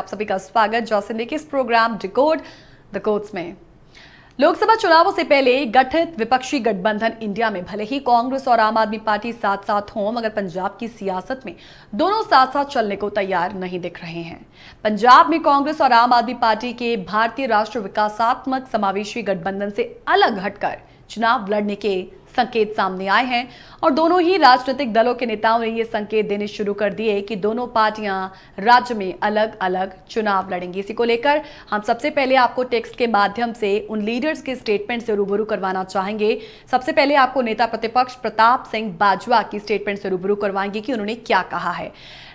आप सभी का स्वागत जौसिन के इस प्रोग्राम डिकोड द कोर्ट्स में लोकसभा चुनावों से पहले गठित विपक्षी गठबंधन इंडिया में भले ही कांग्रेस और आम आदमी पार्टी साथ साथ हो मगर पंजाब की सियासत में दोनों साथ साथ चलने को तैयार नहीं दिख रहे हैं पंजाब में कांग्रेस और आम आदमी पार्टी के भारतीय राष्ट्र विकासात्मक समावेशी गठबंधन से अलग हटकर चुनाव लड़ने के संकेत सामने आए हैं और दोनों ही राजनीतिक दलों के नेताओं ने ये संकेत देने शुरू कर दिए कि दोनों पार्टियां राज्य में अलग अलग चुनाव लड़ेंगी इसी को लेकर हम सबसे पहले आपको टेक्स्ट के माध्यम से उन लीडर्स के स्टेटमेंट से रूबरू करवाना चाहेंगे सबसे पहले आपको नेता प्रतिपक्ष प्रताप सिंह बाजवा की स्टेटमेंट से रूबरू करवाएंगे कि उन्होंने क्या कहा है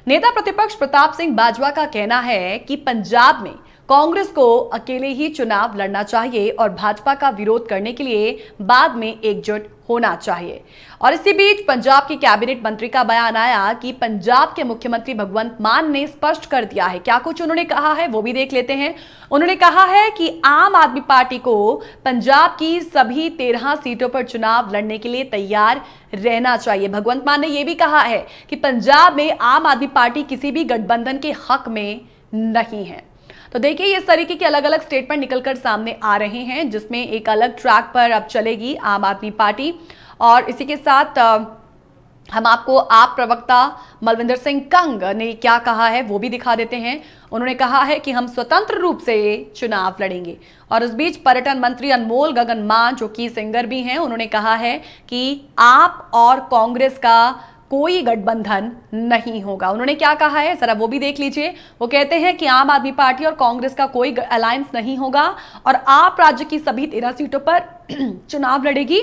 नेता प्रतिपक्ष प्रताप सिंह बाजवा का कहना है कि पंजाब में कांग्रेस को अकेले ही चुनाव लड़ना चाहिए और भाजपा का विरोध करने के लिए बाद में एकजुट होना चाहिए और इसी बीच पंजाब की कैबिनेट मंत्री का बयान आया कि पंजाब के मुख्यमंत्री भगवंत मान ने स्पष्ट कर दिया है क्या कुछ उन्होंने कहा है वो भी देख लेते हैं उन्होंने कहा है कि आम आदमी पार्टी को पंजाब की सभी तेरह सीटों पर चुनाव लड़ने के लिए तैयार रहना चाहिए भगवंत मान ने यह भी कहा है कि पंजाब में आम आदमी पार्टी किसी भी गठबंधन के हक में नहीं है तो देखिए इस तरीके के अलग अलग स्टेटमेंट निकलकर सामने आ रहे हैं जिसमें एक अलग ट्रैक पर अब चलेगी आम आदमी पार्टी और इसी के साथ हम आपको आप प्रवक्ता मलविंदर सिंह कंग ने क्या कहा है वो भी दिखा देते हैं उन्होंने कहा है कि हम स्वतंत्र रूप से चुनाव लड़ेंगे और इस बीच पर्यटन मंत्री अनमोल गगन मां जो कि सिंगर भी हैं उन्होंने कहा है कि आप और कांग्रेस का कोई गठबंधन नहीं होगा उन्होंने क्या कहा है जरा वो भी देख लीजिए वो कहते हैं कि आम आदमी पार्टी और कांग्रेस का कोई अलायंस नहीं होगा और आप राज्य की सभी तेरह सीटों पर चुनाव लड़ेगी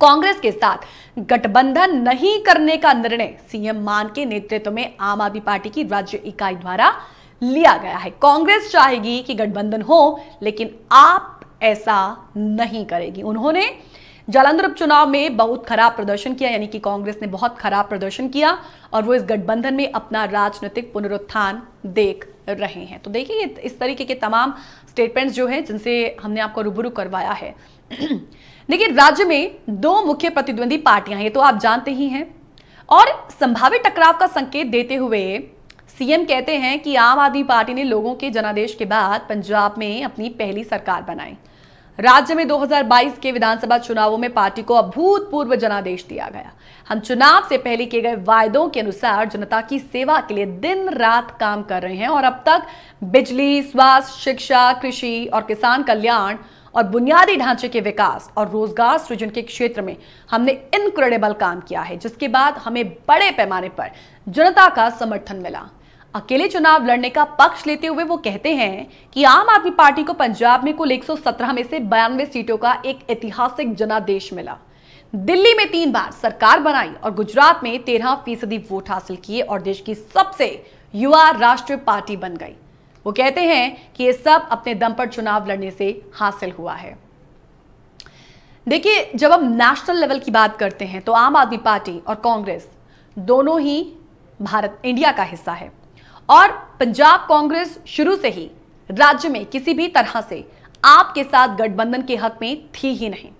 कांग्रेस के साथ गठबंधन नहीं करने का निर्णय सीएम मान के नेतृत्व में आम आदमी पार्टी की राज्य इकाई द्वारा लिया गया है कांग्रेस चाहेगी कि गठबंधन हो लेकिन आप ऐसा नहीं करेगी उन्होंने जालंधर उपचुनाव में बहुत खराब प्रदर्शन किया यानी कि कांग्रेस ने बहुत खराब प्रदर्शन किया और वो इस गठबंधन में अपना राजनीतिक पुनरुत्थान देख रहे हैं तो देखिए इस तरीके के तमाम स्टेटमेंट्स जो हैं जिनसे हमने आपको रूबरू करवाया है देखिए राज्य में दो मुख्य प्रतिद्वंदी पार्टियां ये तो आप जानते ही हैं और संभावित टकराव का संकेत देते हुए सीएम कहते हैं कि आम आदमी पार्टी ने लोगों के जनादेश के बाद पंजाब में अपनी पहली सरकार बनाई राज्य में 2022 के विधानसभा चुनावों में पार्टी को अभूतपूर्व जनादेश दिया गया हम चुनाव से पहले किए गए वायदों के अनुसार जनता की सेवा के लिए दिन रात काम कर रहे हैं और अब तक बिजली स्वास्थ्य शिक्षा कृषि और किसान कल्याण और बुनियादी ढांचे के विकास और रोजगार सृजन के क्षेत्र में हमने इनक्रेडिबल काम किया है जिसके बाद हमें बड़े पैमाने पर जनता का समर्थन मिला अकेले चुनाव लड़ने का पक्ष लेते हुए वो कहते हैं कि आम आदमी पार्टी को पंजाब में कुल 117 में से बयानवे सीटों का एक ऐतिहासिक जनादेश मिला दिल्ली में तीन बार सरकार बनाई और गुजरात में तेरह फीसदी वोट हासिल किए और देश की सबसे युवा राष्ट्रीय पार्टी बन गई वो कहते हैं कि ये सब अपने दम पर चुनाव लड़ने से हासिल हुआ है देखिए जब हम नेशनल लेवल की बात करते हैं तो आम आदमी पार्टी और कांग्रेस दोनों ही भारत इंडिया का हिस्सा है और पंजाब कांग्रेस शुरू से ही राज्य में किसी भी तरह से आपके साथ गठबंधन के हक में थी ही नहीं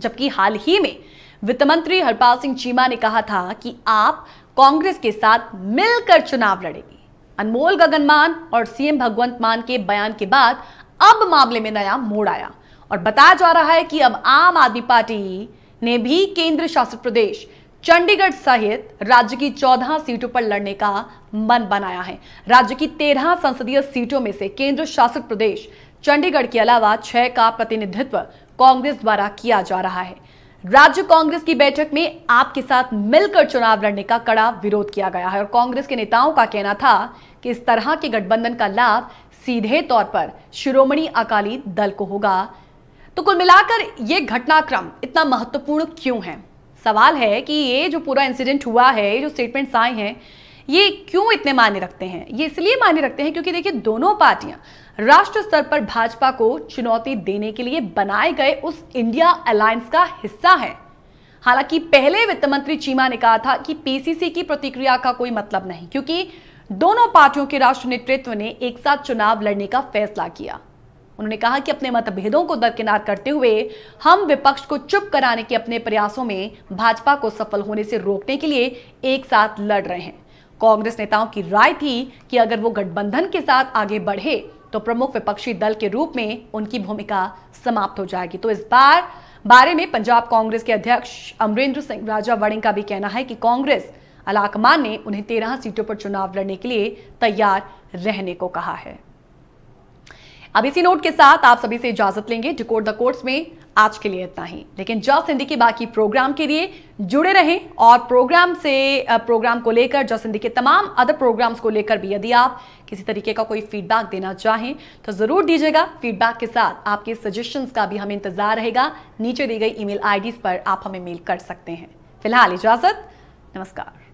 जबकि हाल ही में वित्त मंत्री हरपाल सिंह चीमा ने कहा था कि आप कांग्रेस के साथ मिलकर चुनाव लड़ेगी अनमोल गगनमान और सीएम भगवंत मान के बयान के बाद अब मामले में नया मोड़ आया और बताया जा रहा है कि अब आम आदमी पार्टी ने भी केंद्र शासित प्रदेश चंडीगढ़ सहित राज्य की 14 सीटों पर लड़ने का मन बनाया है राज्य की 13 संसदीय सीटों में से केंद्र शासित प्रदेश चंडीगढ़ के अलावा छह का प्रतिनिधित्व कांग्रेस द्वारा किया जा रहा है राज्य कांग्रेस की बैठक में आपके साथ मिलकर चुनाव लड़ने का कड़ा विरोध किया गया है और कांग्रेस के नेताओं का कहना था कि इस तरह के गठबंधन का लाभ सीधे तौर पर शिरोमणि अकाली दल को होगा तो कुल मिलाकर यह घटनाक्रम इतना महत्वपूर्ण क्यों है सवाल है कि ये जो पूरा इंसिडेंट हुआ है ये जो स्टेटमेंट्स आए हैं ये क्यों इतने मान्य रखते हैं ये इसलिए मान्य रखते हैं क्योंकि देखिए दोनों पार्टियां राष्ट्र स्तर पर भाजपा को चुनौती देने के लिए बनाए गए उस इंडिया अलायंस का हिस्सा है हालांकि पहले वित्त मंत्री चीमा ने कहा था कि पीसीसी की प्रतिक्रिया का कोई मतलब नहीं क्योंकि दोनों पार्टियों के राष्ट्र नेतृत्व ने एक साथ चुनाव लड़ने का फैसला किया उन्होंने कहा कि अपने मतभेदों को दरकिनार करते हुए हम विपक्ष को चुप कराने के अपने प्रयासों में भाजपा को सफल होने से रोकने के लिए एक साथ लड़ रहे हैं कांग्रेस नेताओं की राय थी कि अगर वो गठबंधन के साथ आगे बढ़े तो प्रमुख विपक्षी दल के रूप में उनकी भूमिका समाप्त हो जाएगी तो इस बार बारे में पंजाब कांग्रेस के अध्यक्ष अमरेंद्र सिंह राजा वड़िंग का भी कहना है कि कांग्रेस अलाकमान ने उन्हें तेरह सीटों पर चुनाव लड़ने के लिए तैयार रहने को कहा है अब इसी नोट के साथ आप सभी से इजाजत लेंगे डिकोड द कोर्ट्स में आज के लिए इतना ही लेकिन जस हिंदी के बाकी प्रोग्राम के लिए जुड़े रहें और प्रोग्राम से प्रोग्राम को लेकर जस हिंदी के तमाम अदर प्रोग्राम्स को लेकर भी यदि आप किसी तरीके का कोई फीडबैक देना चाहें तो ज़रूर दीजिएगा फीडबैक के साथ आपके सजेशंस का भी हमें इंतज़ार रहेगा नीचे दी गई ईमेल आईडीज़ पर आप हमें मेल कर सकते हैं फिलहाल इजाज़त नमस्कार